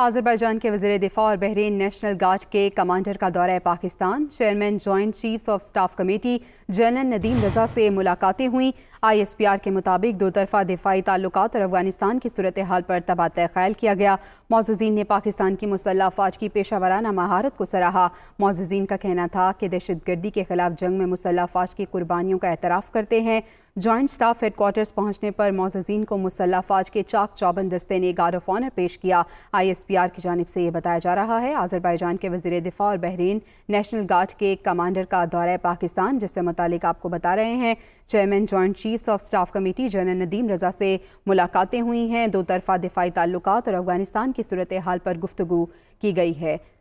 Azerbaijan के वजीर दिफा और बहरीन नेशनल गार्ड के कमांडर का दौरा Pakistan chairman joint chiefs of staff committee general Nadeem Raza से मुलाकातें हुई आई एस पी आर के मुताबिक दो तरफा दिफाई ताल्लुक और अफगानिस्तान की सूरत हाल पर तबादला ख्याल किया गया मोजीन ने पाकिस्तान की मुसल्ह अफवाज की पेशा वाराना महारत को सराहा मोजीन का कहना था कि दहशत गर्दी के खिलाफ जंग में मुसल्ह अफवाज की कुर्बानियों का एतराफ़ करते हैं जॉइंट स्टाफ हेडक्वार्टर्स पहुंचने पर मोजीन को मुसल्ला फाज के चाक चौबंद दस्ते ने गार्ड ऑफ ऑनर पेश किया आई एस पी आर की जानब से यह बताया जा रहा है आजरबाईजान के वजीर दिफा और बहरीन नेशनल गार्ड के कमांडर का दौरा पाकिस्तान जिससे मुतल आपको बता रहे हैं chairman joint chief of staff committee general Nadeem Raza से मुलाकातें हुई हैं दो तरफा दिफाई ताल्लुक और अफगानिस्तान की सूरत हाल पर गुफ्तु की गई है